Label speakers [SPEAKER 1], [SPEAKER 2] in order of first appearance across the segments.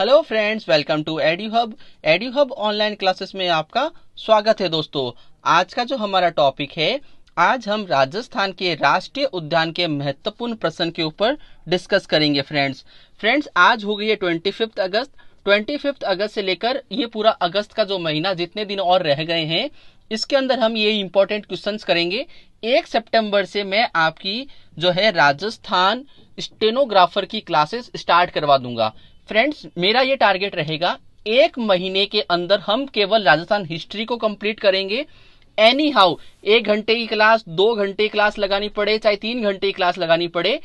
[SPEAKER 1] hello friends welcome to एडियो hub एडियो hub online classes में आपका स्वागत है दोस्तों आज का जो हमारा टॉपिक है आज हम राजस्थान के राष्ट्रीय उद्यान के महत्वपूर्ण प्रश्न के ऊपर डिस्कस करेंगे फ्रेंड्स फ्रेंड्स आज हो गई है twenty fifth August twenty fifth August से लेकर ये पूरा अगस्त का जो महीना जितने दिन और रह गए हैं इसके अंदर हम ये इंपॉर्टेंट क्वेश्चन करेंगे एक सितंबर से मैं आपकी जो है राजस्थान स्टेनोग्राफर की क्लासेस स्टार्ट करवा दूंगा फ्रेंड्स मेरा ये टारगेट रहेगा एक महीने के अंदर हम केवल राजस्थान हिस्ट्री को कंप्लीट करेंगे एनी हाउ एक घंटे की क्लास दो घंटे क्लास लगानी पड़े चाहे तीन घंटे की क्लास लगानी पड़े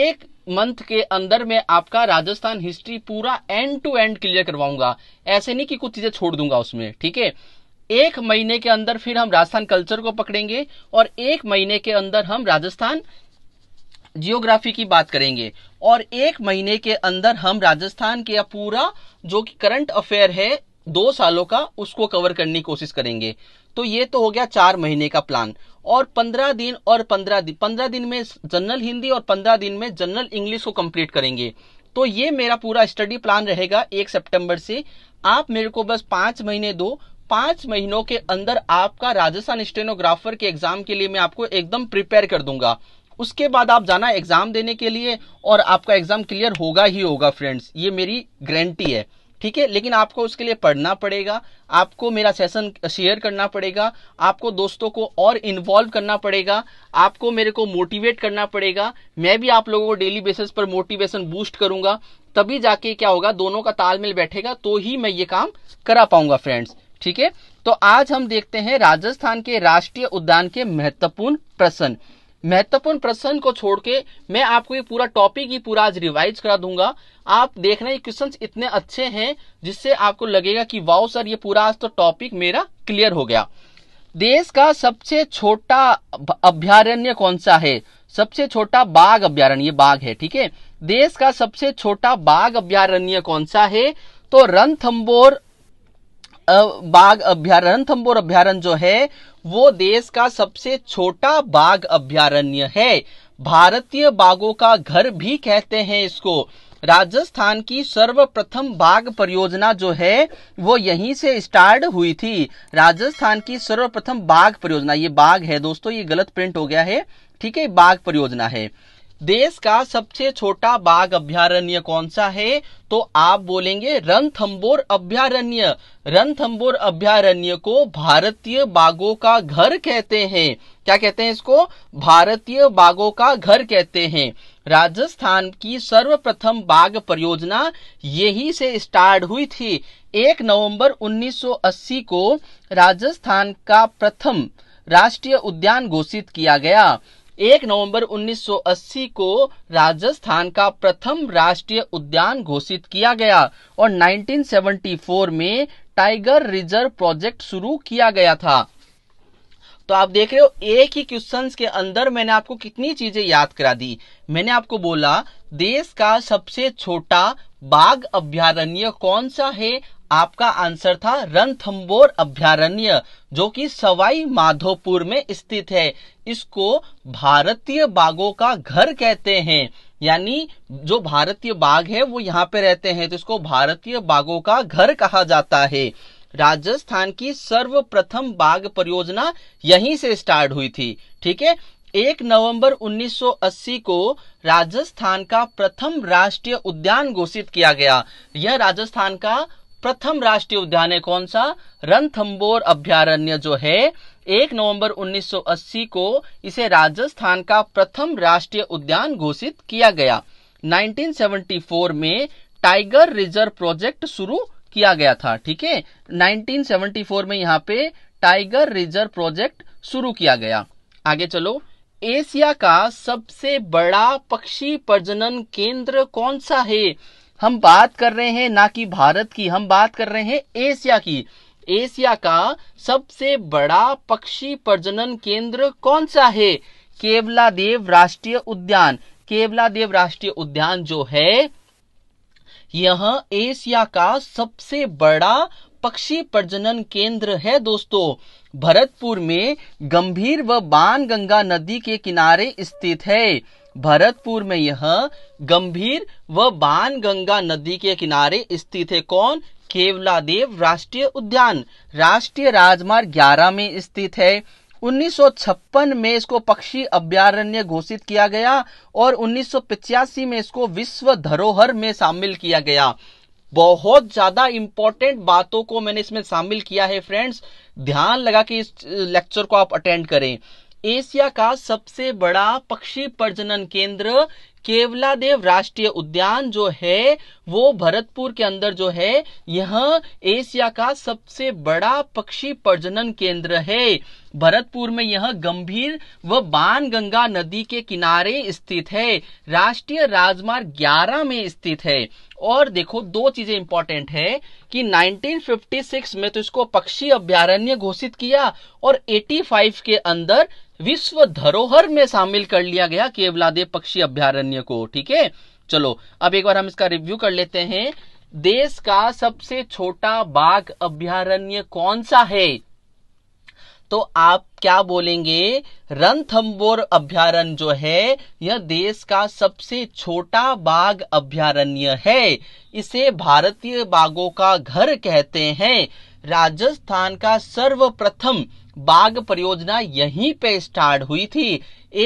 [SPEAKER 1] एक मंथ के अंदर मैं आपका राजस्थान हिस्ट्री पूरा एंड टू एंड क्लियर करवाऊंगा ऐसे नहीं कि कुछ चीजें छोड़ दूंगा उसमें ठीक है एक महीने के अंदर फिर हम राजस्थान कल्चर को पकड़ेंगे और एक महीने के अंदर हम राजस्थान जियोग्राफी की बात करेंगे और एक महीने के अंदर हम राजस्थान के पूरा जो कि करंट अफेयर है दो सालों का उसको कवर करने की कोशिश करेंगे तो ये तो हो गया चार महीने का प्लान और पंद्रह दिन और पंद्रह दिन पंद्रह दिन में जनरल हिंदी और पंद्रह दिन में जनरल इंग्लिश को कंप्लीट करेंगे तो ये मेरा पूरा स्टडी प्लान रहेगा एक सितंबर से आप मेरे को बस पांच महीने दो पांच महीनों के अंदर आपका राजस्थान स्टेनोग्राफर के एग्जाम के लिए मैं आपको एकदम प्रिपेयर कर दूंगा उसके बाद आप जाना एग्जाम देने के लिए और आपका एग्जाम क्लियर होगा ही होगा फ्रेंड्स ये मेरी गारंटी है ठीक है लेकिन आपको उसके लिए पढ़ना पड़ेगा आपको मेरा सेशन शेयर करना पड़ेगा आपको दोस्तों को और इन्वॉल्व करना पड़ेगा आपको मेरे को मोटिवेट करना पड़ेगा मैं भी आप लोगों को डेली बेसिस पर मोटिवेशन बूस्ट करूंगा तभी जाके क्या होगा दोनों का तालमेल बैठेगा तो ही मैं ये काम करा पाऊंगा फ्रेंड्स ठीक है तो आज हम देखते हैं राजस्थान के राष्ट्रीय उद्यान के महत्वपूर्ण प्रश्न महत्वपूर्ण प्रश्न को छोड़ के मैं आपको ये पूरा टॉपिक ही पूरा आज रिवाइज करा दूंगा आप रहे हैं क्वेश्चंस इतने अच्छे हैं जिससे आपको लगेगा कि वाओ सर ये पूरा आज तो टॉपिक मेरा क्लियर हो गया देश का सबसे छोटा अभ्यारण्य कौन सा है सबसे छोटा बाघ अभ्यारण्य बाघ है ठीक है देश का सबसे छोटा बाघ अभ्यारण्य कौन सा है तो रणथम्बोर बाघ अभ्यारण रणथम्बोर अभ्यारण्य जो है वो देश का सबसे छोटा बाघ अभ्यारण्य है भारतीय बाघों का घर भी कहते हैं इसको राजस्थान की सर्वप्रथम बाघ परियोजना जो है वो यहीं से स्टार्ट हुई थी राजस्थान की सर्वप्रथम बाघ परियोजना ये बाघ है दोस्तों ये गलत प्रिंट हो गया है ठीक है बाघ परियोजना है देश का सबसे छोटा बाघ अभ्यारण्य कौन सा है तो आप बोलेंगे रणथंबोर अभ्यारण्य रणथंबोर अभ्यारण्य को भारतीय बाघों का घर कहते हैं क्या कहते हैं इसको भारतीय बाघों का घर कहते हैं राजस्थान की सर्वप्रथम बाघ परियोजना यही से स्टार्ट हुई थी एक नवंबर 1980 को राजस्थान का प्रथम राष्ट्रीय उद्यान घोषित किया गया 1 नवंबर 1980 को राजस्थान का प्रथम राष्ट्रीय उद्यान घोषित किया गया और 1974 में टाइगर रिजर्व प्रोजेक्ट शुरू किया गया था तो आप देख रहे हो एक ही क्वेश्चन के अंदर मैंने आपको कितनी चीजें याद करा दी मैंने आपको बोला देश का सबसे छोटा बाघ अभ्यारण्य कौन सा है आपका आंसर था रणथंबोर अभ्यारण्य जो कि सवाई माधोपुर में स्थित है इसको भारतीय बाघों का घर कहते हैं यानी जो भारतीय बाघ है वो यहाँ पे रहते हैं तो इसको भारतीय बाघों का घर कहा जाता है राजस्थान की सर्वप्रथम बाघ परियोजना यहीं से स्टार्ट हुई थी ठीक है एक नवंबर 1980 को राजस्थान का प्रथम राष्ट्रीय उद्यान घोषित किया गया यह राजस्थान का प्रथम राष्ट्रीय उद्यान है कौन सा रणथंबोर अभ्यारण्य जो है एक नवंबर 1980 को इसे राजस्थान का प्रथम राष्ट्रीय उद्यान घोषित किया गया 1974 में टाइगर रिजर्व प्रोजेक्ट शुरू किया गया था ठीक है 1974 में यहाँ पे टाइगर रिजर्व प्रोजेक्ट शुरू किया गया आगे चलो एशिया का सबसे बड़ा पक्षी प्रजनन केंद्र कौन सा है हम बात कर रहे हैं ना कि भारत की हम बात कर रहे हैं एशिया की एशिया का सबसे बड़ा पक्षी प्रजनन केंद्र कौन सा है केवला देव राष्ट्रीय उद्यान केवला देव राष्ट्रीय उद्यान जो है यह एशिया का सबसे बड़ा पक्षी प्रजनन केंद्र है दोस्तों भरतपुर में गंभीर व बाण गंगा नदी के किनारे स्थित है भरतपुर में यह गंभीर व बान गंगा नदी के किनारे स्थित है कौन केवला देव राष्ट्रीय उद्यान राष्ट्रीय राजमार्ग 11 में स्थित है 1956 में इसको पक्षी अभ्यारण्य घोषित किया गया और उन्नीस में इसको विश्व धरोहर में शामिल किया गया बहुत ज्यादा इंपॉर्टेंट बातों को मैंने इसमें शामिल किया है फ्रेंड्स ध्यान लगा के इस लेक्चर को आप अटेंड करें एशिया का सबसे बड़ा पक्षी प्रजनन केंद्र केवलादेव राष्ट्रीय उद्यान जो है वो भरतपुर के अंदर जो है यह एशिया का सबसे बड़ा पक्षी प्रजनन केंद्र है भरतपुर में यह गंभीर व गंगा नदी के किनारे स्थित है राष्ट्रीय राजमार्ग 11 में स्थित है और देखो दो चीजें इंपॉर्टेंट है कि 1956 में तो इसको पक्षी अभ्यारण्य घोषित किया और 85 के अंदर विश्व धरोहर में शामिल कर लिया गया केवलादेव पक्षी अभ्यारण्य शून्य को ठीक है चलो अब एक बार हम इसका रिव्यू कर लेते हैं देश का सबसे छोटा बाघ अभ्यारण्य कौन सा है तो आप क्या बोलेंगे रणथंबोर अभ्यारण्य जो है यह देश का सबसे छोटा बाघ अभ्यारण्य है इसे भारतीय बाघों का घर कहते हैं राजस्थान का सर्वप्रथम बाघ परियोजना यहीं पे स्टार्ट हुई थी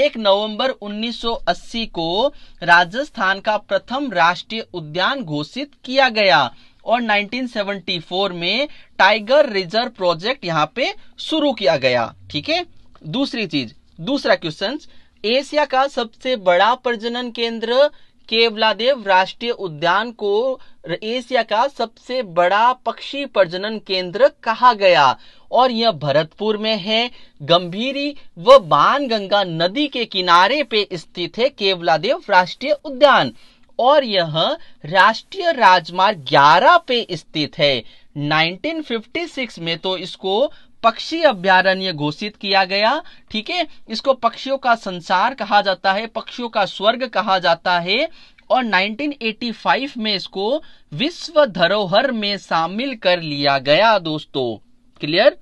[SPEAKER 1] एक नवंबर 1980 को राजस्थान का प्रथम राष्ट्रीय उद्यान घोषित किया गया और 1974 में टाइगर रिजर्व प्रोजेक्ट यहाँ पे शुरू किया गया ठीक है दूसरी चीज दूसरा क्वेश्चन एशिया का सबसे बड़ा प्रजनन केंद्र केवलादेव राष्ट्रीय उद्यान को एशिया का सबसे बड़ा पक्षी प्रजनन केंद्र कहा गया और यह भरतपुर में है गंभीरी व बानगंगा नदी के किनारे पे स्थित है केवलादेव राष्ट्रीय उद्यान और यह राष्ट्रीय राजमार्ग 11 पे स्थित है 1956 में तो इसको पक्षी अभ्यारण्य घोषित किया गया ठीक है इसको पक्षियों का संसार कहा जाता है पक्षियों का स्वर्ग कहा जाता है और 1985 में इसको विश्व धरोहर में शामिल कर लिया गया दोस्तों क्लियर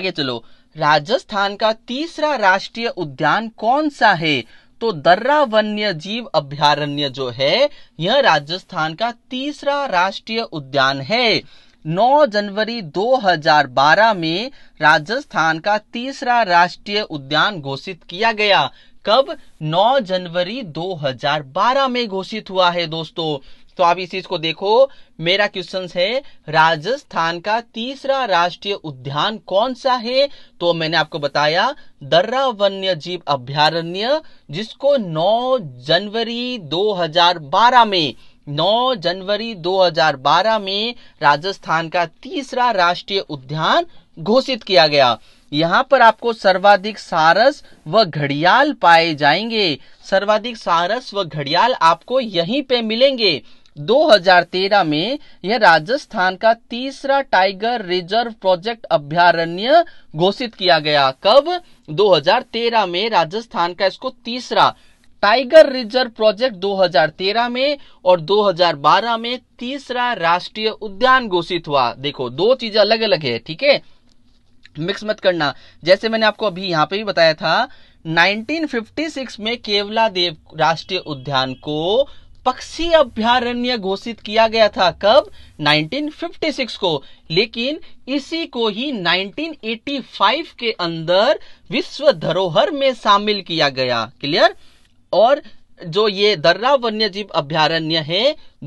[SPEAKER 1] आगे चलो राजस्थान का तीसरा राष्ट्रीय उद्यान कौन सा है तो दर्रा वन्य जीव अभ्यारण्य जो है यह राजस्थान का तीसरा राष्ट्रीय उद्यान है 9 जनवरी 2012 में राजस्थान का तीसरा राष्ट्रीय उद्यान घोषित किया गया कब 9 जनवरी 2012 में घोषित हुआ है दोस्तों तो आप इस चीज को देखो मेरा क्वेश्चन है राजस्थान का तीसरा राष्ट्रीय उद्यान कौन सा है तो मैंने आपको बताया दर्रा वन्य जीव अभ्यारण्य जिसको 9 जनवरी 2012 में 9 जनवरी 2012 में राजस्थान का तीसरा राष्ट्रीय उद्यान घोषित किया गया यहाँ पर आपको सर्वाधिक सारस व घड़ियाल पाए जाएंगे सर्वाधिक सारस व घड़ियाल आपको यहीं पे मिलेंगे 2013 में यह राजस्थान का तीसरा टाइगर रिजर्व प्रोजेक्ट अभ्यारण्य घोषित किया गया कब 2013 में राजस्थान का इसको तीसरा टाइगर रिजर्व प्रोजेक्ट 2013 में और 2012 में तीसरा राष्ट्रीय उद्यान घोषित हुआ देखो दो चीजें अलग अलग है ठीक है मिक्स मत करना जैसे मैंने आपको अभी यहां पे भी बताया था 1956 में केवला देव राष्ट्रीय उद्यान को पक्षी अभ्यारण्य घोषित किया गया था कब 1956 को लेकिन इसी को ही 1985 के अंदर विश्व धरोहर में शामिल किया गया क्लियर और जो ये दर्रा वन्य जीव अभ्यारण्य है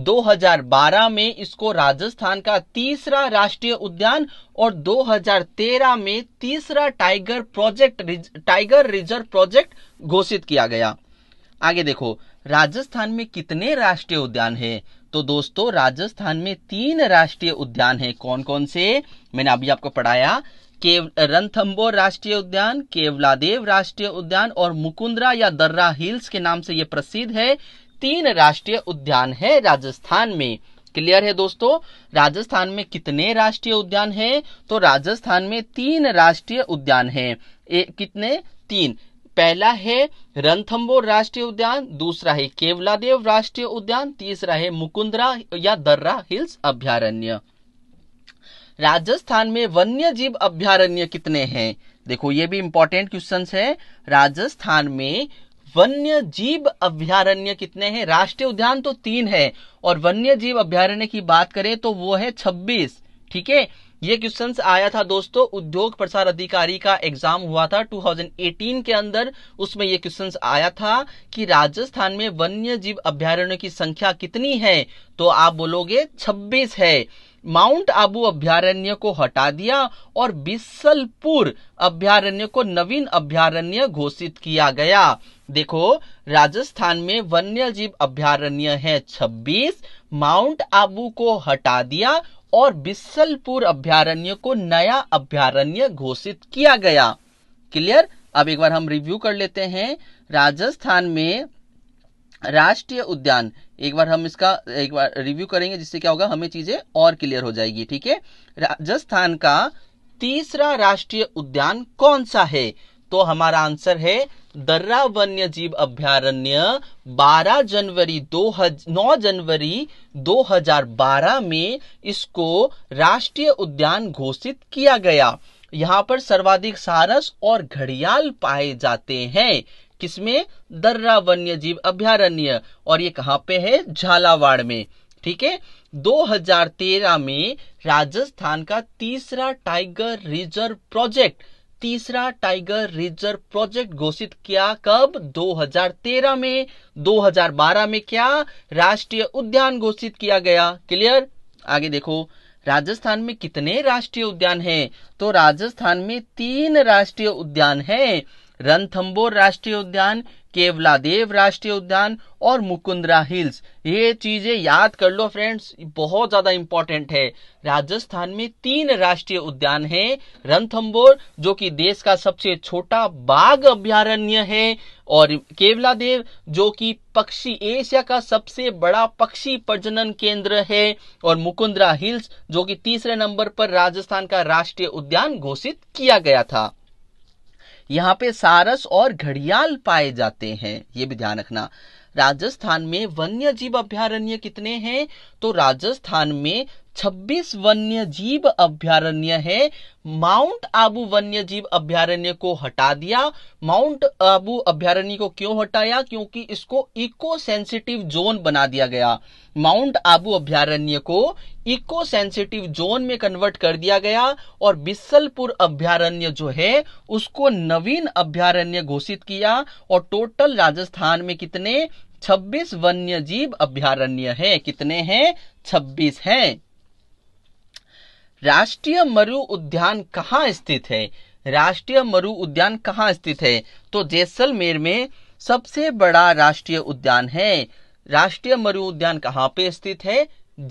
[SPEAKER 1] 2012 में इसको राजस्थान का तीसरा राष्ट्रीय उद्यान और 2013 में तीसरा tiger project tiger reserve project घोषित किया गया आगे देखो राजस्थान में कितने राष्ट्रीय उद्यान है तो दोस्तों राजस्थान में तीन राष्ट्रीय उद्यान है कौन कौन से मैंने अभी आपको पढ़ाया केव रणथम्बोर राष्ट्रीय उद्यान केवलादेव राष्ट्रीय उद्यान और मुकुंद्रा या दर्रा हिल्स के नाम से ये प्रसिद्ध है तीन राष्ट्रीय उद्यान है राजस्थान में क्लियर है दोस्तों राजस्थान में कितने राष्ट्रीय उद्यान है तो राजस्थान में तीन राष्ट्रीय उद्यान ए, कितने तीन पहला है रणथम्बोर राष्ट्रीय उद्यान दूसरा है केवलादेव राष्ट्रीय उद्यान तीसरा है मुकुंदरा या दर्रा हिल्स अभ्यारण्य राजस्थान में वन्य जीव अभ्यारण्य कितने हैं देखो ये भी इंपॉर्टेंट क्वेश्चन है राजस्थान में वन्य जीव अभ्यारण्य कितने हैं राष्ट्रीय उद्यान तो तीन है और वन्य जीव अभ्यारण्य की बात करें तो वो है छब्बीस ठीक है ये क्वेश्चन आया था दोस्तों उद्योग प्रसार अधिकारी का एग्जाम हुआ था 2018 के अंदर उसमें ये क्वेश्चन आया था कि राजस्थान में वन्य जीव अभ्यारण्य की संख्या कितनी है तो आप बोलोगे 26 है माउंट आबू अभ्यारण्य को हटा दिया और बिसलपुर अभ्यारण्य को नवीन अभ्यारण्य घोषित किया गया देखो राजस्थान में वन्य जीव अभ्यारण्य है 26 माउंट आबू को हटा दिया और बिसलपुर अभ्यारण्य को नया अभ्यारण्य घोषित किया गया क्लियर अब एक बार हम रिव्यू कर लेते हैं राजस्थान में राष्ट्रीय उद्यान एक बार हम इसका एक बार रिव्यू करेंगे जिससे क्या होगा हमें चीजें और क्लियर हो जाएगी ठीक है राजस्थान का तीसरा राष्ट्रीय उद्यान कौन सा है तो हमारा आंसर है दर्रा वन्य जीव अभ्यारण्य 12 जनवरी दो हज, 9 जनवरी 2012 में इसको राष्ट्रीय उद्यान घोषित किया गया यहाँ पर सर्वाधिक सारस और घड़ियाल पाए जाते हैं किसमें दर्रा वन्य जीव अभ्यारण्य और ये कहाँ पे है झालावाड़ में ठीक है 2013 में राजस्थान का तीसरा टाइगर रिजर्व प्रोजेक्ट तीसरा टाइगर रिजर्व प्रोजेक्ट घोषित किया कब 2013 में 2012 में क्या राष्ट्रीय उद्यान घोषित किया गया क्लियर आगे देखो राजस्थान में कितने राष्ट्रीय उद्यान हैं तो राजस्थान में तीन राष्ट्रीय उद्यान हैं रणथम्बोर राष्ट्रीय उद्यान केवलादेव राष्ट्रीय उद्यान और मुकुंदरा हिल्स ये चीजें याद कर लो फ्रेंड्स बहुत ज्यादा इंपॉर्टेंट है राजस्थान में तीन राष्ट्रीय उद्यान हैं रणथम्बोर जो कि देश का सबसे छोटा बाघ अभ्यारण्य है और केवलादेव जो कि पक्षी एशिया का सबसे बड़ा पक्षी प्रजनन केंद्र है और मुकुंदरा हिल्स जो कि तीसरे नंबर पर राजस्थान का राष्ट्रीय उद्यान घोषित किया गया था यहाँ पे सारस और घड़ियाल पाए जाते हैं ये भी ध्यान रखना राजस्थान में वन्य जीव अभ्यारण्य कितने हैं तो राजस्थान में 26 वन्य जीव अभ्यारण्य है माउंट आबू वन्य जीव अभ्यारण्य को हटा दिया माउंट आबू अभ्यारण्य को क्यों हटाया क्योंकि इसको इको सेंसिटिव जोन बना दिया गया माउंट आबू अभ्यारण्य को इको सेंसिटिव जोन में कन्वर्ट कर दिया गया और बिस्सलपुर अभ्यारण्य जो है उसको नवीन अभ्यारण्य घोषित किया और टोटल राजस्थान में कितने 26 वन्य जीव अभ्यारण्य है कितने हैं 26 हैं राष्ट्रीय मरु उद्यान कहाँ स्थित है राष्ट्रीय मरु उद्यान कहाँ स्थित है तो जैसलमेर में सबसे बड़ा राष्ट्रीय उद्यान है राष्ट्रीय मरु उद्यान कहाँ पे स्थित है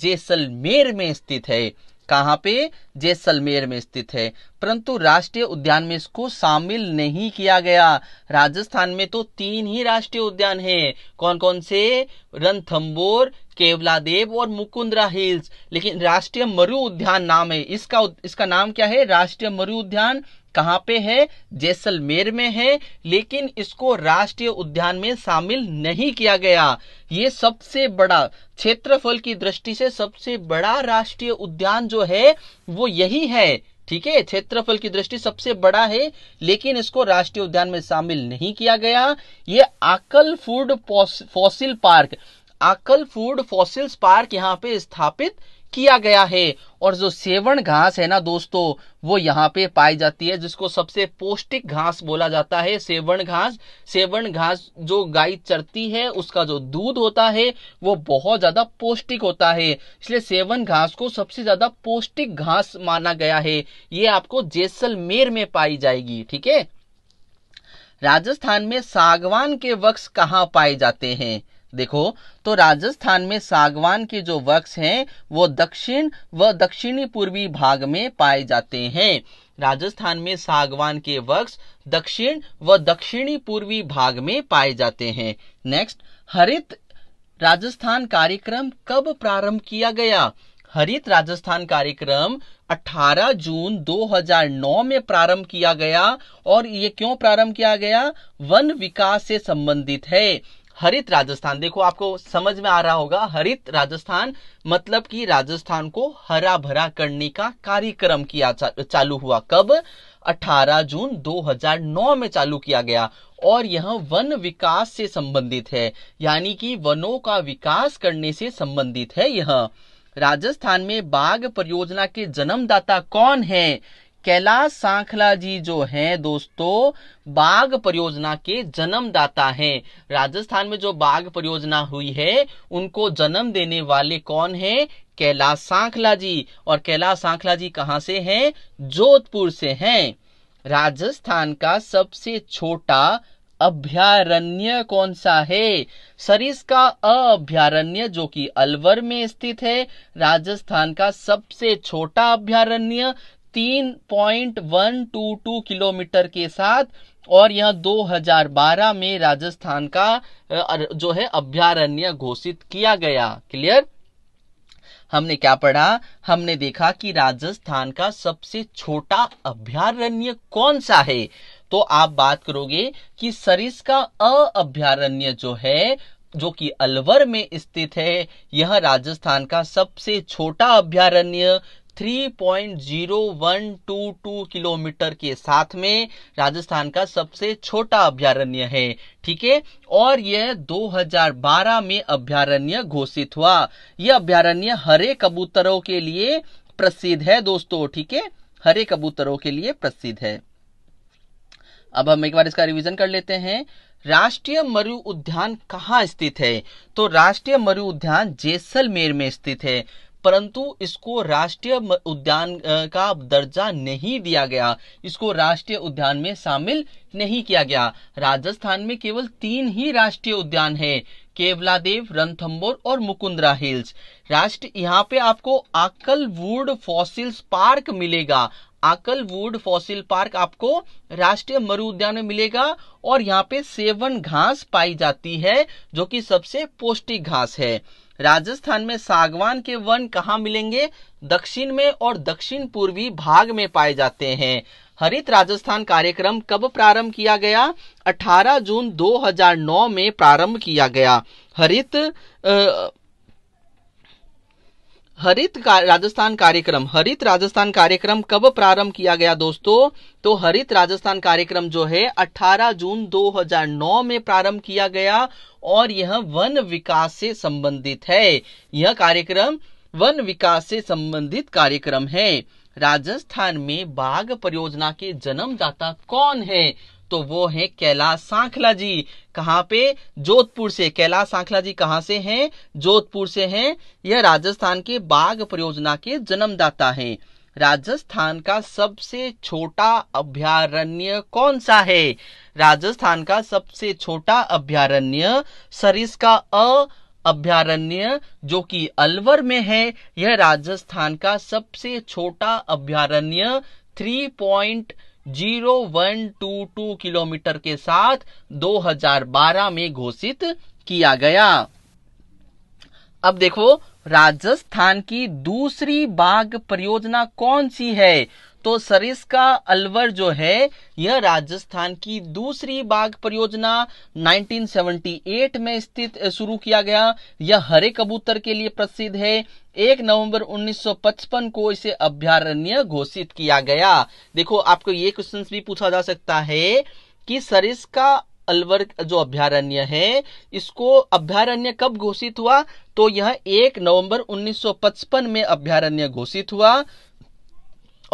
[SPEAKER 1] जैसलमेर में स्थित है कहाँ पे जैसलमेर में स्थित है परंतु राष्ट्रीय उद्यान में इसको शामिल नहीं किया गया राजस्थान में तो तीन ही राष्ट्रीय उद्यान हैं कौन कौन से रणथंबोर केवला देव और मुकुंदरा हिल्स लेकिन राष्ट्रीय मरु उद्यान नाम है इसका इसका नाम क्या है राष्ट्रीय मरु उद्यान कहाँ पे है जैसलमेर में है लेकिन इसको राष्ट्रीय उद्यान में शामिल नहीं किया गया ये सबसे बड़ा क्षेत्रफल की दृष्टि से सबसे बड़ा राष्ट्रीय उद्यान जो है वो यही है ठीक है क्षेत्रफल की दृष्टि सबसे बड़ा है लेकिन इसको राष्ट्रीय उद्यान में शामिल नहीं किया गया ये Akal food fossil park Akal food fossils park यहाँ पे स्थापित किया गया है और जो सेवन घास है ना दोस्तों वो यहाँ पे पाई जाती है जिसको सबसे पौष्टिक घास बोला जाता है सेवन घास सेवन घास जो गाय चरती है उसका जो दूध होता है वो बहुत ज्यादा पौष्टिक होता है इसलिए सेवन घास को सबसे ज्यादा पौष्टिक घास माना गया है ये आपको जैसलमेर में पाई जाएगी ठीक है राजस्थान में सागवान के वृक्ष कहाँ पाए जाते हैं देखो तो राजस्थान में सागवान के जो वृक्ष हैं वो दक्षिण व दक्षिणी पूर्वी भाग में पाए जाते हैं राजस्थान में सागवान के वृक्ष दक्षिण व दक्षिणी पूर्वी भाग में पाए जाते हैं नेक्स्ट हरित राजस्थान कार्यक्रम कब प्रारंभ किया गया हरित राजस्थान कार्यक्रम 18 जून 2009 में प्रारंभ किया गया और ये क्यों प्रारंभ किया गया वन विकास से संबंधित है हरित राजस्थान देखो आपको समझ में आ रहा होगा हरित राजस्थान मतलब कि राजस्थान को हरा भरा करने का कार्यक्रम किया चा, चालू हुआ कब 18 जून 2009 में चालू किया गया और यह वन विकास से संबंधित है यानी कि वनों का विकास करने से संबंधित है यह राजस्थान में बाघ परियोजना के जन्मदाता कौन है कैलाश सांखला जी जो हैं दोस्तों बाघ परियोजना के जन्मदाता हैं राजस्थान में जो बाघ परियोजना हुई है उनको जन्म देने वाले कौन हैं कैलाश सांखला जी और कैलाश सांखला जी कहाँ से हैं जोधपुर से हैं राजस्थान का सबसे छोटा अभ्यारण्य कौन सा है सरिस का अभ्यारण्य जो कि अलवर में स्थित है राजस्थान का सबसे छोटा अभ्यारण्य 3.122 किलोमीटर के साथ और यह 2012 में राजस्थान का जो है अभ्यारण्य घोषित किया गया क्लियर हमने क्या पढ़ा हमने देखा कि राजस्थान का सबसे छोटा अभ्यारण्य कौन सा है तो आप बात करोगे कि सरिस का अ अभ्यारण्य जो है जो कि अलवर में स्थित है यह राजस्थान का सबसे छोटा अभ्यारण्य 3.0122 किलोमीटर के साथ में राजस्थान का सबसे छोटा अभ्यारण्य है ठीक है और यह 2012 में अभ्यारण्य घोषित हुआ यह अभ्यारण्य हरे कबूतरों के लिए प्रसिद्ध है दोस्तों ठीक है हरे कबूतरों के लिए प्रसिद्ध है अब हम एक बार इसका रिवीजन कर लेते हैं राष्ट्रीय मरु उद्यान कहाँ स्थित है तो राष्ट्रीय मरु उद्यान जैसलमेर में स्थित है परंतु इसको राष्ट्रीय उद्यान का दर्जा नहीं दिया गया इसको राष्ट्रीय उद्यान में शामिल नहीं किया गया राजस्थान में केवल तीन ही राष्ट्रीय उद्यान है केवलादेव रणथम्बोर और मुकुंदरा हिल्स राष्ट्र यहाँ पे आपको आकल वुड फॉसिल्स पार्क मिलेगा आकल वुड फॉसिल पार्क आपको राष्ट्रीय मरु उद्यान में मिलेगा और यहाँ पे सेवन घास पाई जाती है जो कि सबसे पौष्टिक घास है राजस्थान में सागवान के वन कहाँ मिलेंगे दक्षिण में और दक्षिण पूर्वी भाग में पाए जाते हैं हरित राजस्थान कार्यक्रम कब प्रारंभ किया गया 18 जून 2009 में प्रारंभ किया गया हरित आ, हरित का, राजस्थान कार्यक्रम हरित राजस्थान कार्यक्रम कब प्रारंभ किया गया दोस्तों तो हरित राजस्थान कार्यक्रम जो है 18 जून 2009 में प्रारंभ किया गया और यह वन विकास से संबंधित है यह कार्यक्रम वन विकास से संबंधित कार्यक्रम है राजस्थान में बाघ परियोजना के जन्मदाता कौन है तो वो है कैलाश सांखला जी कहाँ पे जोधपुर से कैलाश सांखला जी कहाँ से हैं जोधपुर से हैं यह राजस्थान के बाघ परियोजना के जन्मदाता हैं राजस्थान का सबसे छोटा अभ्यारण्य कौन सा है राजस्थान का सबसे छोटा अभ्यारण्य सरिस का अ अभ्यारण्य जो कि अलवर में है यह राजस्थान का सबसे छोटा अभ्यारण्य थ्री पॉइंट टू किलोमीटर के साथ 2012 में घोषित किया गया अब देखो राजस्थान की दूसरी बाघ परियोजना कौन सी है तो सरिस का अलवर जो है यह राजस्थान की दूसरी बाघ परियोजना 1978 में स्थित शुरू किया गया यह हरे कबूतर के लिए प्रसिद्ध है एक नवंबर 1955 को इसे अभ्यारण्य घोषित किया गया देखो आपको ये क्वेश्चन भी पूछा जा सकता है कि सरिस का अलवर जो अभ्यारण्य है इसको अभ्यारण्य कब घोषित हुआ तो यह एक नवंबर 1955 में अभ्यारण्य घोषित हुआ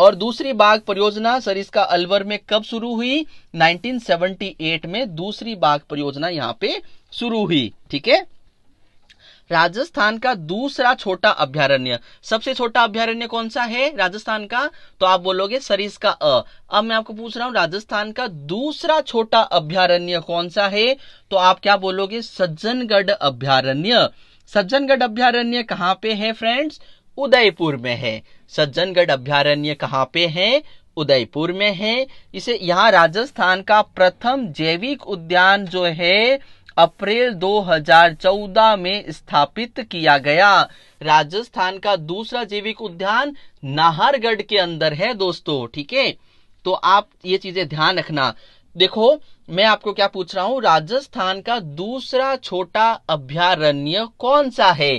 [SPEAKER 1] और दूसरी बाघ परियोजना सर इसका अलवर में कब शुरू हुई 1978 में दूसरी बाघ परियोजना यहाँ पे शुरू हुई ठीक है राजस्थान का दूसरा छोटा अभ्यारण्य सबसे छोटा अभ्यारण्य कौन सा है राजस्थान का तो आप बोलोगे सरिस का अ अब मैं आपको पूछ रहा हूं राजस्थान का दूसरा छोटा अभ्यारण्य कौन सा है तो आप क्या बोलोगे सज्जनगढ़ अभ्यारण्य सज्जनगढ़ अभ्यारण्य कहां पे है फ्रेंड्स उदयपुर में है सज्जनगढ़ अभ्यारण्य कहाँ पे है उदयपुर में है इसे यहाँ राजस्थान का प्रथम जैविक उद्यान जो है अप्रैल 2014 में स्थापित किया गया राजस्थान का दूसरा जैविक उद्यान नाहरगढ़ के अंदर है दोस्तों ठीक है तो आप ये चीजें ध्यान रखना देखो मैं आपको क्या पूछ रहा हूं राजस्थान का दूसरा छोटा अभ्यारण्य कौन सा है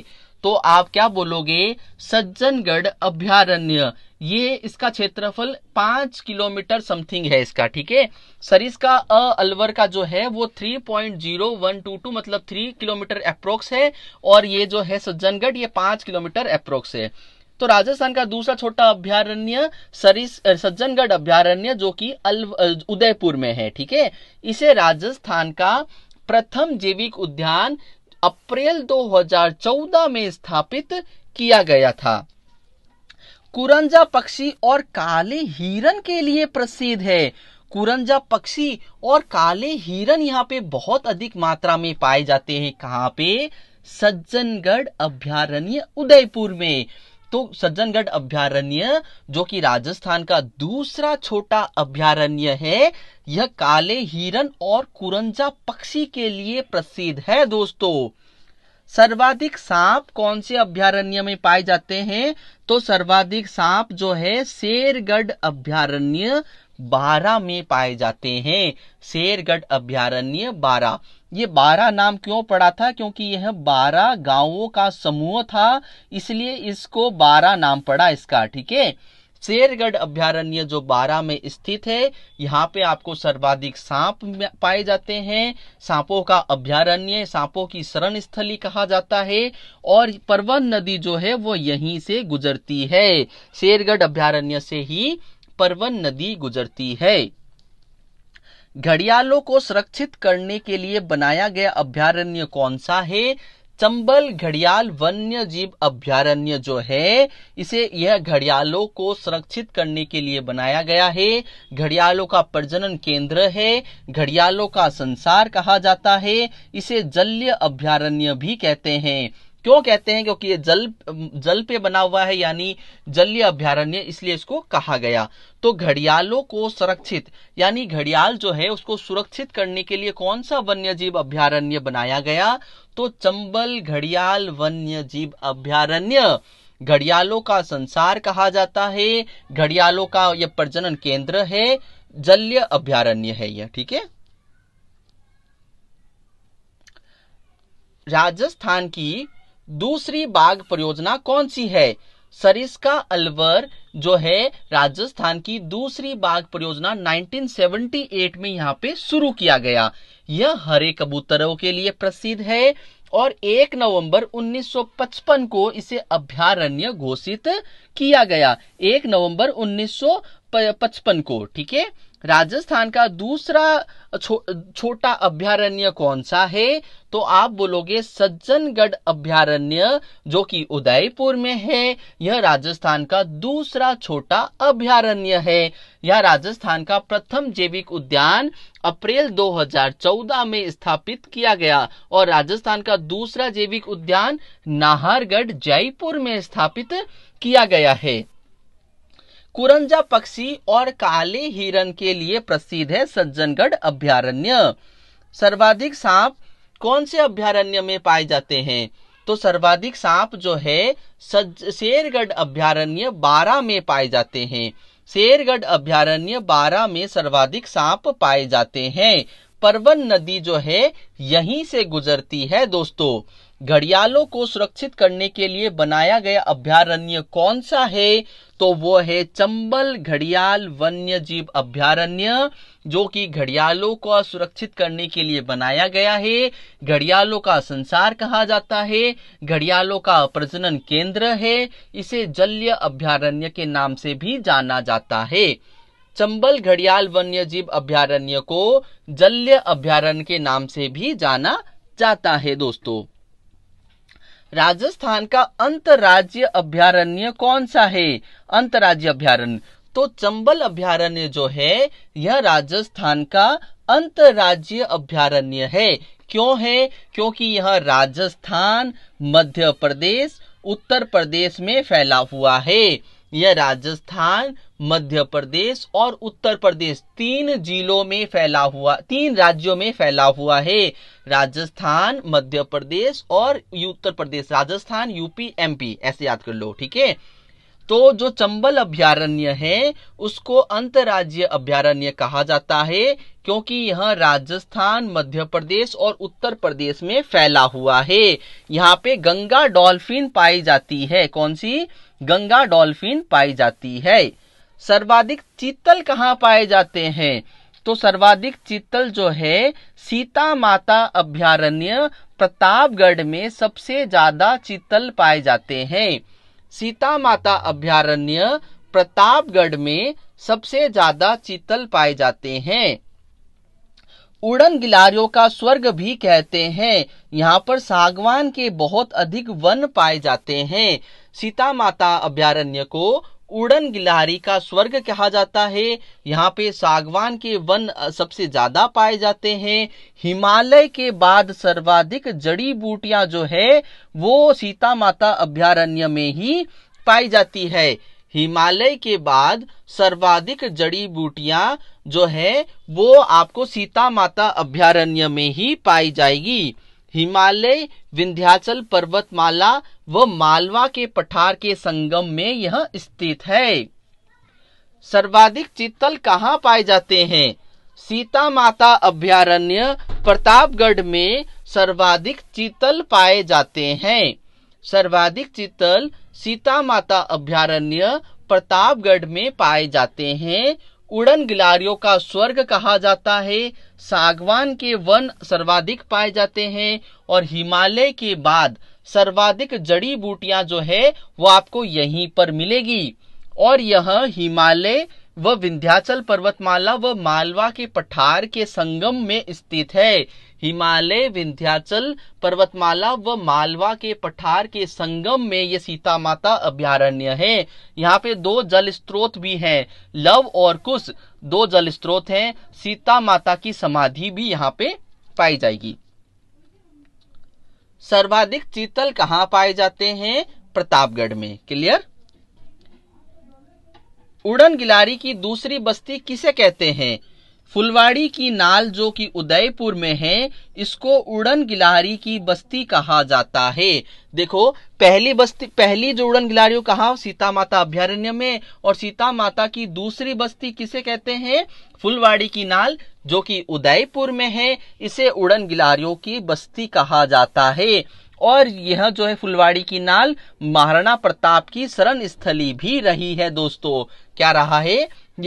[SPEAKER 1] तो आप क्या बोलोगे सज्जनगढ़ अभ्यारण्य ये इसका क्षेत्रफल पांच किलोमीटर समथिंग है इसका ठीक है सर इसका अ अलवर का जो है वो three point zero one two two मतलब थ्री किलोमीटर अप्रोक्स है और ये जो है सज्जनगढ़ ये पांच किलोमीटर अप्रोक्स है तो राजस्थान का दूसरा छोटा अभ्यारण्य सरिस सज्जनगढ़ अभ्यारण्य जो कि उदयपुर में है ठीक है इसे राजस्थान का प्रथम जैविक उद्यान अप्रैल 2014 में स्थापित किया गया था कुरंजा पक्षी और काले हिरन के लिए प्रसिद्ध है कुरंजा पक्षी और काले हिरन यहाँ पे बहुत अधिक मात्रा में पाए जाते हैं कहाँ पे सज्जनगढ़ अभ्यारण्य उदयपुर में तो सज्जनगढ़ अभ्यारण्य जो कि राजस्थान का दूसरा छोटा अभ्यारण्य है यह काले हिरन और कुरंजा पक्षी के लिए प्रसिद्ध है दोस्तों सर्वाधिक सांप कौन से अभ्यारण्य में पाए जाते हैं तो सर्वाधिक सांप जो है शेरगढ़ अभ्यारण्य बारह में पाए जाते हैं शेरगढ़ अभ्यारण्य बारह ये बारह नाम क्यों पड़ा था क्योंकि यह बारह गांवों का समूह था इसलिए इसको बारह नाम पड़ा इसका ठीक है शेरगढ़ अभ्यारण्य जो बारह में स्थित है यहाँ पे आपको सर्वाधिक सांप पाए जाते हैं सांपों का अभ्यारण्य सांपों की शरण स्थली कहा जाता है और परवन नदी जो है वो यहीं से गुजरती है शेरगढ़ अभ्यारण्य से ही परवन नदी गुजरती है घड़ियालों को सुरक्षित करने के लिए बनाया गया अभ्यारण्य कौन सा है चंबल घड़ियाल वन्य जीव अभ्यारण्य जो है इसे यह घड़ियालों को सुरक्षित करने के लिए बनाया गया है घड़ियालों का प्रजनन केंद्र है घड़ियालों का संसार कहा जाता है इसे जल्य अभ्यारण्य भी कहते हैं क्यों कहते हैं क्योंकि ये जल जल पे बना हुआ है यानी जलीय अभ्यारण्य इसलिए इसको कहा गया तो घड़ियालों को संरक्षित यानी घड़ियाल जो है उसको सुरक्षित करने के लिए कौन सा वन्य जीव अभ्यारण्य बनाया गया तो चंबल घड़ियाल वन्य जीव अभ्यारण्य घड़ियालों का संसार कहा जाता है घड़ियालों का यह प्रजनन केंद्र है जल्य अभ्यारण्य है यह ठीक है राजस्थान की दूसरी बाघ परियोजना कौन सी है सरिस्का अलवर जो है राजस्थान की दूसरी बाघ परियोजना 1978 में यहाँ पे शुरू किया गया यह हरे कबूतरों के लिए प्रसिद्ध है और 1 नवंबर 1955 को इसे अभ्यारण्य घोषित किया गया 1 नवंबर 1955 को ठीक है राजस्थान का दूसरा छो, छोटा अभ्यारण्य कौन सा है तो आप बोलोगे सज्जनगढ़ अभ्यारण्य जो कि उदयपुर में है यह राजस्थान का दूसरा छोटा अभ्यारण्य है यह राजस्थान का प्रथम जैविक उद्यान अप्रैल 2014 में स्थापित किया गया और राजस्थान का दूसरा जैविक उद्यान नाहरगढ़ जयपुर में स्थापित किया गया है कुरंजा पक्षी और काले हिरण के लिए प्रसिद्ध है सज्जनगढ़ अभ्यारण्य सर्वाधिक सांप कौन से अभ्यारण्य में पाए जाते हैं तो सर्वाधिक सांप जो है सज शेरगढ़ अभ्यारण्य बारह में पाए जाते हैं शेरगढ़ अभ्यारण्य बारह में सर्वाधिक सांप पाए जाते हैं परवन नदी जो है यहीं से गुजरती है दोस्तों घड़ियालों को सुरक्षित करने के लिए बनाया गया अभ्यारण्य कौन सा है तो वो है चंबल घड़ियाल वन्य जीव अभ्यारण्य जो कि घड़ियालों को सुरक्षित करने के लिए बनाया गया है घड़ियालों का संसार कहा जाता है घड़ियालों का प्रजनन केंद्र है इसे जल्य अभ्यारण्य के नाम से भी जाना जाता है चंबल घड़ियाल वन्य जीव अभ्यारण्य को जल्य अभ्यारण्य के नाम से भी जाना जाता है दोस्तों राजस्थान का अंतर्राज्य अभ्यारण्य कौन सा है अंतर्राज्य अभ्यारण्य तो चंबल अभ्यारण्य जो है यह राजस्थान का अंतर्राज्य अभ्यारण्य है क्यों है क्योंकि यह राजस्थान मध्य प्रदेश उत्तर प्रदेश में फैला हुआ है यह राजस्थान मध्य प्रदेश और उत्तर प्रदेश तीन जिलों में फैला हुआ तीन राज्यों में फैला हुआ है राजस्थान मध्य प्रदेश और उत्तर प्रदेश राजस्थान यूपी एमपी ऐसे याद कर लो ठीक है तो जो चंबल अभ्यारण्य है उसको अंतर्राज्य अभ्यारण्य कहा जाता है क्योंकि यह राजस्थान मध्य प्रदेश और उत्तर प्रदेश में फैला हुआ है यहाँ पे गंगा डॉल्फिन पाई जाती है कौन सी गंगा डॉल्फिन पाई जाती है सर्वाधिक चीतल कहाँ पाए जाते हैं तो सर्वाधिक चीतल जो है सीता माता अभ्यारण्य प्रतापगढ़ में सबसे ज्यादा चीतल पाए जाते हैं सीता माता अभ्यारण्य प्रतापगढ़ में सबसे ज्यादा चीतल पाए जाते हैं उड़न गिलारियों का स्वर्ग भी कहते हैं यहाँ पर सागवान के बहुत अधिक वन पाए जाते हैं सीता माता अभ्यारण्य को उड़न गिलहरी का स्वर्ग कहा जाता है यहाँ पे सागवान के वन सबसे ज्यादा पाए जाते हैं हिमालय के बाद सर्वाधिक जड़ी बूटियां जो है वो सीता माता अभ्यारण्य में ही पाई जाती है हिमालय के बाद सर्वाधिक जड़ी बूटियां जो है वो आपको सीता माता अभ्यारण्य में ही पाई जाएगी हिमालय विंध्याचल पर्वतमाला व मालवा के पठार के संगम में यह स्थित है सर्वाधिक चित्तल कहाँ पाए जाते हैं सीता माता अभ्यारण्य प्रतापगढ़ में सर्वाधिक चीतल पाए जाते हैं सर्वाधिक चीतल सीता माता अभ्यारण्य प्रतापगढ़ में पाए जाते हैं उड़न गिलारियों का स्वर्ग कहा जाता है सागवान के वन सर्वाधिक पाए जाते हैं और हिमालय के बाद सर्वाधिक जड़ी बूटियां जो है वो आपको यहीं पर मिलेगी और यह हिमालय वह विंध्याचल पर्वतमाला व मालवा के पठार के संगम में स्थित है हिमालय विंध्याचल पर्वतमाला व मालवा के पठार के संगम में ये सीता माता अभ्यारण्य है यहाँ पे दो जल स्त्रोत भी हैं लव और कुश दो जल स्त्रोत हैं सीता माता की समाधि भी यहाँ पे पाई जाएगी सर्वाधिक चीतल कहाँ पाए जाते हैं प्रतापगढ़ में क्लियर उड़न गिलारी की दूसरी बस्ती किसे कहते हैं फुलवाड़ी की नाल जो कि उदयपुर में है इसको उड़न गिलारी की बस्ती कहा जाता है देखो पहली बस्ती पहली जो उड़न गिलहरी कहा सीता माता अभ्यारण्य में और सीता माता की दूसरी बस्ती किसे कहते हैं फुलवाड़ी की नाल जो कि उदयपुर में है इसे उड़न गिलारियों की बस्ती कहा जाता है और यह जो है फुलवाड़ी की नाल महाराणा प्रताप की शरण स्थली भी रही है दोस्तों क्या रहा है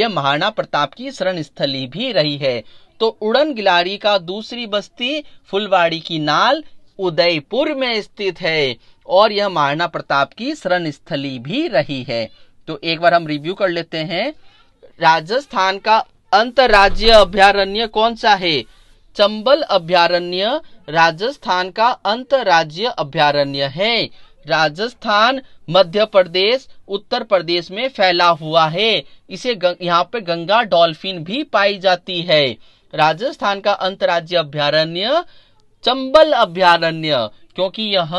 [SPEAKER 1] यह महाराणा प्रताप की शरण स्थली भी रही है तो उड़न गिलारी का दूसरी बस्ती फुलवाड़ी की नाल उदयपुर में स्थित है और यह महाराणा प्रताप की शरण स्थली भी रही है तो एक बार हम रिव्यू कर लेते हैं राजस्थान का अंतर्राज्य अभ्यारण्य कौन सा है चंबल अभ्यारण्य राजस्थान का अंतर्राज्य अभ्यारण्य है राजस्थान मध्य प्रदेश उत्तर प्रदेश में फैला हुआ है इसे यहाँ पे गंगा डॉल्फिन भी पाई जाती है राजस्थान का अंतर्राज्य अभ्यारण्य चंबल अभ्यारण्य क्योंकि यह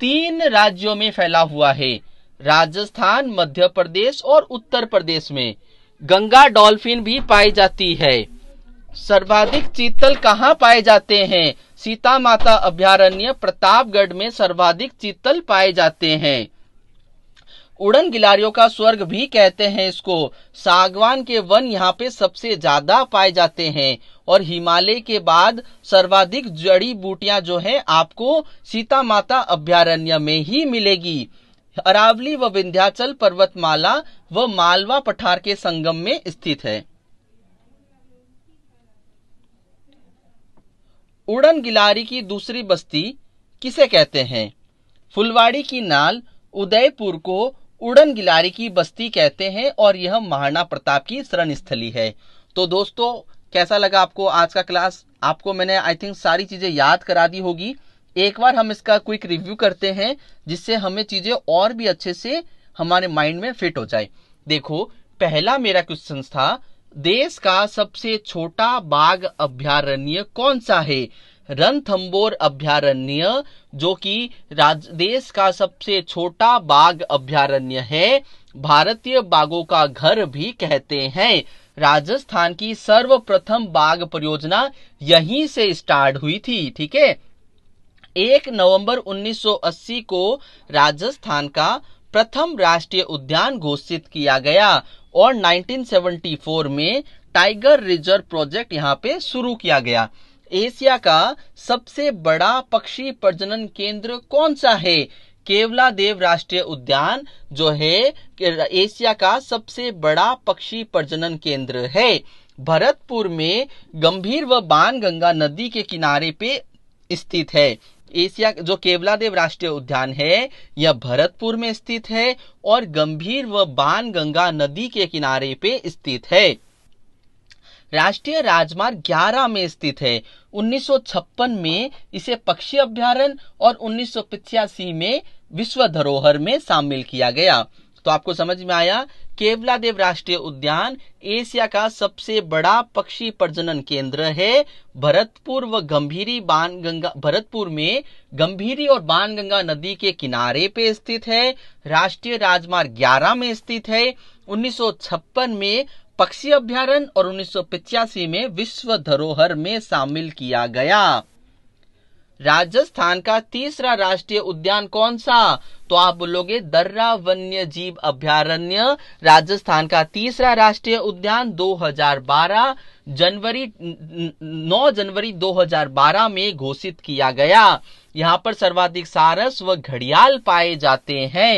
[SPEAKER 1] तीन राज्यों में फैला हुआ है राजस्थान मध्य प्रदेश और उत्तर प्रदेश में गंगा डॉल्फिन भी पाई जाती है सर्वाधिक चीतल कहाँ पाए जाते हैं सीता माता अभ्यारण्य प्रतापगढ़ में सर्वाधिक चीतल पाए जाते हैं उड़न गिलारियों का स्वर्ग भी कहते हैं इसको सागवान के वन यहाँ पे सबसे ज्यादा पाए जाते हैं और हिमालय के बाद सर्वाधिक जड़ी बूटियां जो है आपको सीता माता अभ्यारण्य में ही मिलेगी अरावली व विंध्याचल पर्वतमाला व मालवा पठार के संगम में स्थित है उड़न गिलारी की दूसरी बस्ती किसे कहते हैं फुलवाड़ी की नाल उदयपुर को उड़न गिलारी की बस्ती कहते हैं और यह महाराणा प्रताप की शरण स्थली है तो दोस्तों कैसा लगा आपको आज का क्लास आपको मैंने आई थिंक सारी चीज़ें याद करा दी होगी एक बार हम इसका क्विक रिव्यू करते हैं जिससे हमें चीज़ें और भी अच्छे से हमारे माइंड में फिट हो जाए देखो पहला मेरा क्वेश्चन था देश का सबसे छोटा बाघ अभ्यारण्य कौन सा है रणथंबोर अभ्यारण्य जो कि राज देश का सबसे छोटा बाघ अभ्यारण्य है भारतीय बाघों का घर भी कहते हैं राजस्थान की सर्वप्रथम बाघ परियोजना यहीं से स्टार्ट हुई थी ठीक है एक नवंबर 1980 को राजस्थान का प्रथम राष्ट्रीय उद्यान घोषित किया गया और 1974 में टाइगर रिजर्व प्रोजेक्ट यहाँ पे शुरू किया गया एशिया का सबसे बड़ा पक्षी प्रजनन केंद्र कौन सा है केवला देव राष्ट्रीय उद्यान जो है एशिया का सबसे बड़ा पक्षी प्रजनन केंद्र है भरतपुर में गंभीर व बाण गंगा नदी के किनारे पे स्थित है एशिया जो केवलादेव राष्ट्रीय उद्यान है यह भरतपुर में स्थित है और गंभीर व बान गंगा नदी के किनारे पे स्थित है राष्ट्रीय राजमार्ग 11 में स्थित है 1956 में इसे पक्षी अभ्यारण और उन्नीस में विश्व धरोहर में शामिल किया गया तो आपको समझ में आया केवलादेव राष्ट्रीय उद्यान एशिया का सबसे बड़ा पक्षी प्रजनन केंद्र है भरतपुर व गंभीरी बान गंगा भरतपुर में गंभीरी और बान गंगा नदी के किनारे पे स्थित है राष्ट्रीय राजमार्ग 11 में स्थित है 1956 में पक्षी अभ्यारण और उन्नीस में विश्व धरोहर में शामिल किया गया राजस्थान का तीसरा राष्ट्रीय उद्यान कौन सा तो आप बोलोगे दर्रा वन्य जीव अभ्यारण्य राजस्थान का तीसरा राष्ट्रीय उद्यान 2012 जनवरी 9 जनवरी 2012 में घोषित किया गया यहाँ पर सर्वाधिक सारस व घड़ियाल पाए जाते हैं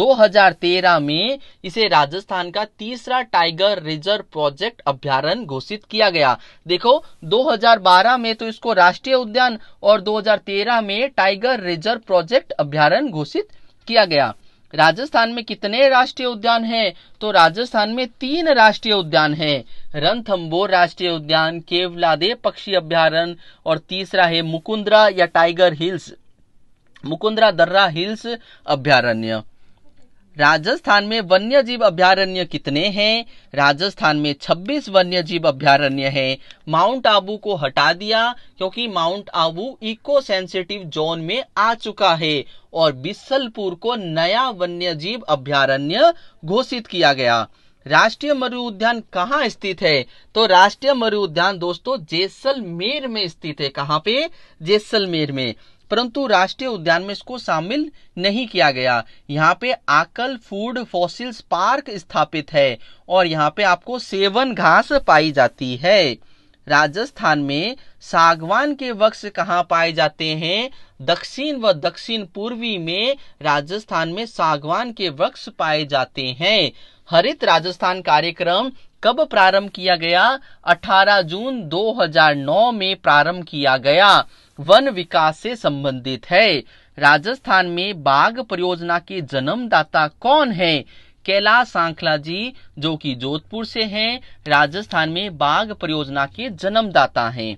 [SPEAKER 1] 2013 में इसे राजस्थान का तीसरा टाइगर रिजर्व प्रोजेक्ट अभ्यारण घोषित किया गया देखो 2012 में तो इसको राष्ट्रीय उद्यान और 2013 में टाइगर रिजर्व प्रोजेक्ट अभ्यारण्य घोषित किया गया राजस्थान में कितने राष्ट्रीय उद्यान हैं तो राजस्थान में तीन राष्ट्रीय उद्यान हैं रणथंबोर राष्ट्रीय उद्यान केवलादेव पक्षी अभ्यारण्य और तीसरा है मुकुंद्रा या टाइगर हिल्स मुकुंद्रा दर्रा हिल्स अभ्यारण्य राजस्थान में वन्य जीव अभ्यारण्य कितने हैं राजस्थान में 26 वन्य जीव अभ्यारण्य है माउंट आबू को हटा दिया क्योंकि mount Abu eco sensitive zone में आ चुका है और बिस्सलपुर को नया वन्य जीव अभ्यारण्य घोषित किया गया राष्ट्रीय मरु उद्यान कहाँ स्थित है तो राष्ट्रीय मरु उद्यान दोस्तों जैसलमेर में स्थित है कहाँ पे जैसलमेर में परंतु राष्ट्रीय उद्यान में इसको शामिल नहीं किया गया यहाँ पे आकल फूड फॉसिल्स पार्क स्थापित है और यहाँ पे आपको सेवन घास पाई जाती है राजस्थान में सागवान के वृक्ष कहाँ पाए जाते हैं दक्षिण व दक्षिण पूर्वी में राजस्थान में सागवान के वृक्ष पाए जाते हैं हरित राजस्थान कार्यक्रम कब प्रारंभ किया गया 18 जून 2009 में प्रारंभ किया गया वन विकास से संबंधित है राजस्थान में बाघ परियोजना के जन्मदाता कौन है कैलाश सांखला जी जो कि जोधपुर से हैं राजस्थान में बाघ परियोजना के जन्मदाता हैं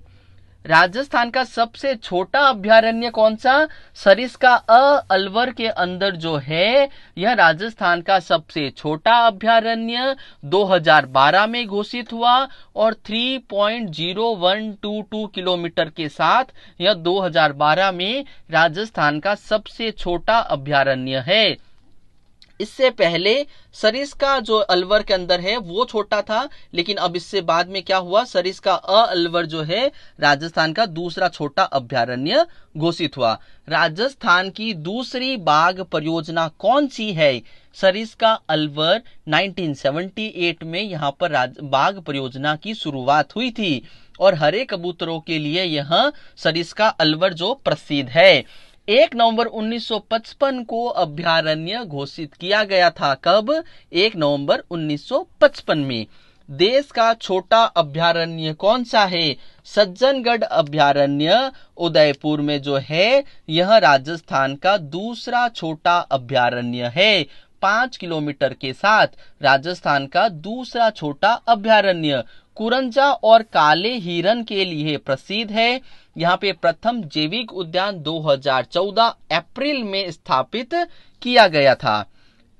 [SPEAKER 1] राजस्थान का सबसे छोटा अभ्यारण्य कौन सा सरिस का अ अलवर के अंदर जो है यह राजस्थान का सबसे छोटा अभ्यारण्य 2012 में घोषित हुआ और 3.0122 किलोमीटर के साथ यह 2012 में राजस्थान का सबसे छोटा अभ्यारण्य है इससे पहले सरिस का जो अलवर के अंदर है वो छोटा था लेकिन अब इससे बाद में क्या हुआ सरिस का अ अलवर जो है राजस्थान का दूसरा छोटा अभ्यारण्य घोषित हुआ राजस्थान की दूसरी बाघ परियोजना कौन सी है सरिस का अलवर 1978 में यहाँ पर बाघ परियोजना की शुरुआत हुई थी और हरे कबूतरों के लिए यह सरिस का अलवर जो प्रसिद्ध है 1 नवंबर 1955 को अभ्यारण्य घोषित किया गया था कब 1 नवंबर 1955 में देश का छोटा अभ्यारण्य कौन सा है सज्जनगढ़ अभ्यारण्य उदयपुर में जो है यह राजस्थान का दूसरा छोटा अभ्यारण्य है पांच किलोमीटर के साथ राजस्थान का दूसरा छोटा अभ्यारण्य कुरंजा और काले हिरन के लिए प्रसिद्ध है यहाँ पे प्रथम जैविक उद्यान 2014 अप्रैल में स्थापित किया गया था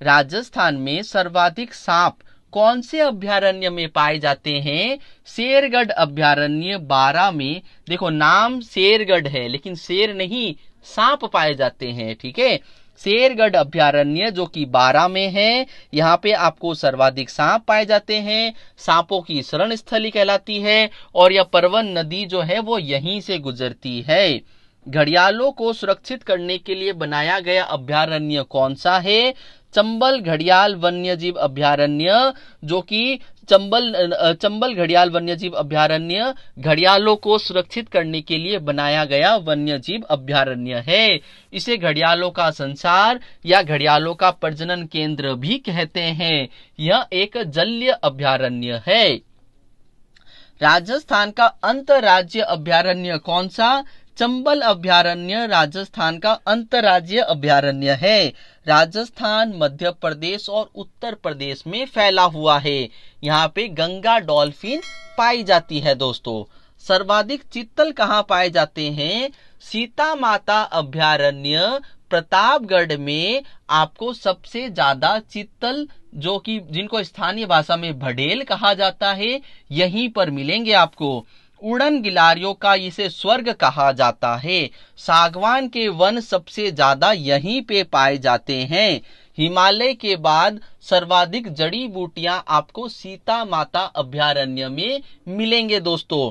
[SPEAKER 1] राजस्थान में सर्वाधिक सांप कौन से अभ्यारण्य में पाए जाते हैं शेरगढ़ अभ्यारण्य 12 में देखो नाम शेरगढ़ है लेकिन शेर नहीं सांप पाए जाते हैं ठीक है शेरगढ़ अभ्यारण्य जो कि बारह में है यहाँ पे आपको सर्वाधिक सांप पाए जाते हैं सांपों की शरण स्थली कहलाती है और यह परवन नदी जो है वो यहीं से गुजरती है घड़ियालों को सुरक्षित करने के लिए बनाया गया अभ्यारण्य कौन सा है चंबल घड़ियाल वन्य जीव अभ्यारण्य जो कि चंबल चंबल घड़ियाल वन्यजीव अभ्यारण्य घड़ियालों को सुरक्षित करने के लिए बनाया गया वन्यजीव अभ्यारण्य है इसे घड़ियालों का संसार या घड़ियालों का प्रजनन केंद्र भी कहते हैं यह एक जल्य अभ्यारण्य है राजस्थान का अंतर्राज्य अभ्यारण्य कौन सा चंबल अभ्यारण्य राजस्थान का अंतर्राज्य अभ्यारण्य है राजस्थान मध्य प्रदेश और उत्तर प्रदेश में फैला हुआ है यहाँ पे गंगा डॉल्फिन पाई जाती है दोस्तों सर्वाधिक चित्तल कहाँ पाए जाते हैं सीता माता अभ्यारण्य प्रतापगढ़ में आपको सबसे ज्यादा चित्तल जो कि जिनको स्थानीय भाषा में भडेल कहा जाता है यहीं पर मिलेंगे आपको उड़न गिलारियों का इसे स्वर्ग कहा जाता है सागवान के वन सबसे ज्यादा यहीं पे पाए जाते हैं हिमालय के बाद सर्वाधिक जड़ी बूटियां आपको सीता माता अभ्यारण्य में मिलेंगे दोस्तों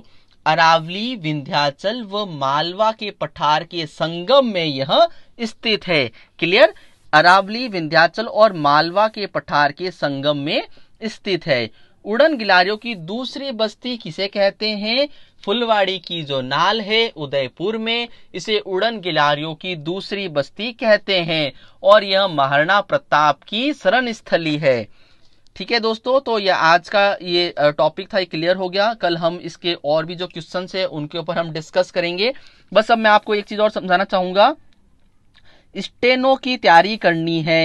[SPEAKER 1] अरावली विंध्याचल व मालवा के पठार के संगम में यह स्थित है क्लियर अरावली विंध्याचल और मालवा के पठार के संगम में स्थित है उड़न गिलारियों की दूसरी बस्ती किसे कहते हैं फुलवाड़ी की जो नाल है उदयपुर में इसे उड़न गिलारियों की दूसरी बस्ती कहते हैं और यह महाराणा प्रताप की शरण स्थली है ठीक है दोस्तों तो यह आज का ये टॉपिक था ये क्लियर हो गया कल हम इसके और भी जो क्वेश्चन है उनके ऊपर हम डिस्कस करेंगे बस अब मैं आपको एक चीज और समझाना चाहूंगा स्टेनो की तैयारी करनी है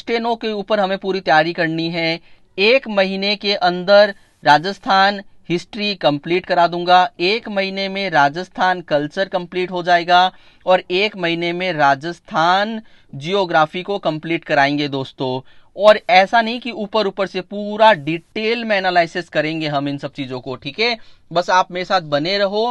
[SPEAKER 1] स्टेनो के ऊपर हमें पूरी तैयारी करनी है एक महीने के अंदर राजस्थान हिस्ट्री कंप्लीट करा दूंगा एक महीने में राजस्थान कल्चर कंप्लीट हो जाएगा और एक महीने में राजस्थान जियोग्राफी को कंप्लीट कराएंगे दोस्तों और ऐसा नहीं कि ऊपर ऊपर से पूरा डिटेल में एनालिसिस करेंगे हम इन सब चीजों को ठीक है बस आप मेरे साथ बने रहो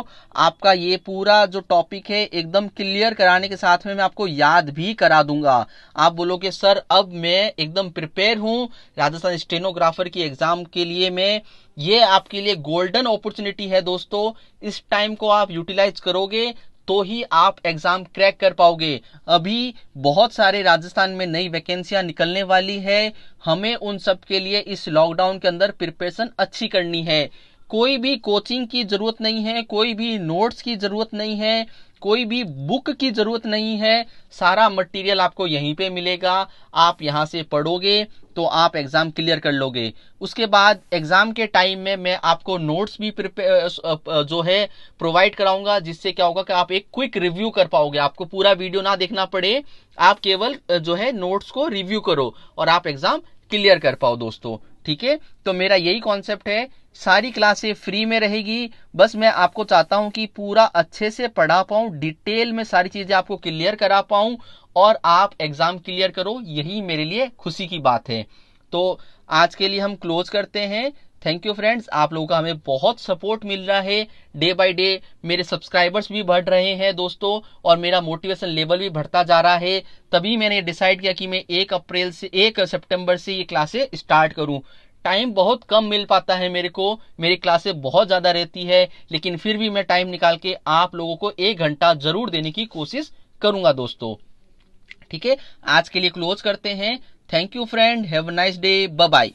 [SPEAKER 1] आपका ये पूरा जो टॉपिक है एकदम क्लियर कराने के साथ में मैं आपको याद भी करा दूंगा आप बोलोगे सर अब मैं एकदम प्रिपेयर हूं राजस्थान स्टेनोग्राफर की एग्जाम के लिए मैं ये आपके लिए गोल्डन अपॉर्चुनिटी है दोस्तों इस टाइम को आप यूटिलाइज करोगे तो ही आप एग्ज़ाम क्रैक कर पाओगे अभी बहुत सारे राजस्थान में नई वैकेंसियां निकलने वाली है हमें उन सब के लिए इस लॉकडाउन के अंदर प्रिपरेशन अच्छी करनी है कोई भी कोचिंग की ज़रूरत नहीं है कोई भी नोट्स की ज़रूरत नहीं है कोई भी बुक की ज़रूरत नहीं है सारा मटेरियल आपको यहीं पे मिलेगा आप यहां से पढ़ोगे तो आप एग्ज़ाम क्लियर कर लोगे उसके बाद एग्ज़ाम के टाइम में मैं आपको नोट्स भी जो है प्रोवाइड कराऊंगा जिससे क्या होगा कि आप एक क्विक रिव्यू कर पाओगे आपको पूरा वीडियो ना देखना पड़े आप केवल जो है नोट्स को रिव्यू करो और आप एग्ज़ाम क्लियर कर पाओ दोस्तों ठीक है तो मेरा यही कॉन्सेप्ट है सारी क्लासें फ्री में रहेगी बस मैं आपको चाहता हूं कि पूरा अच्छे से पढ़ा पाऊं डिटेल में सारी चीजें आपको क्लियर करा पाऊं और आप एग्जाम क्लियर करो यही मेरे लिए खुशी की बात है तो आज के लिए हम क्लोज करते हैं थैंक यू फ्रेंड्स आप लोगों का हमें बहुत सपोर्ट मिल रहा है डे बाय डे मेरे सब्सक्राइबर्स भी बढ़ रहे हैं दोस्तों और मेरा मोटिवेशन लेवल भी बढ़ता जा रहा है तभी मैंने डिसाइड किया कि मैं एक अप्रैल से एक सितंबर से ये क्लासे स्टार्ट करूं टाइम बहुत कम मिल पाता है मेरे को मेरी क्लासे बहुत ज़्यादा रहती है लेकिन फिर भी मैं टाइम निकाल के आप लोगों को एक घंटा ज़रूर देने की कोशिश करूंगा दोस्तों ठीक है आज के लिए क्लोज करते हैं thank you friend have nice day bye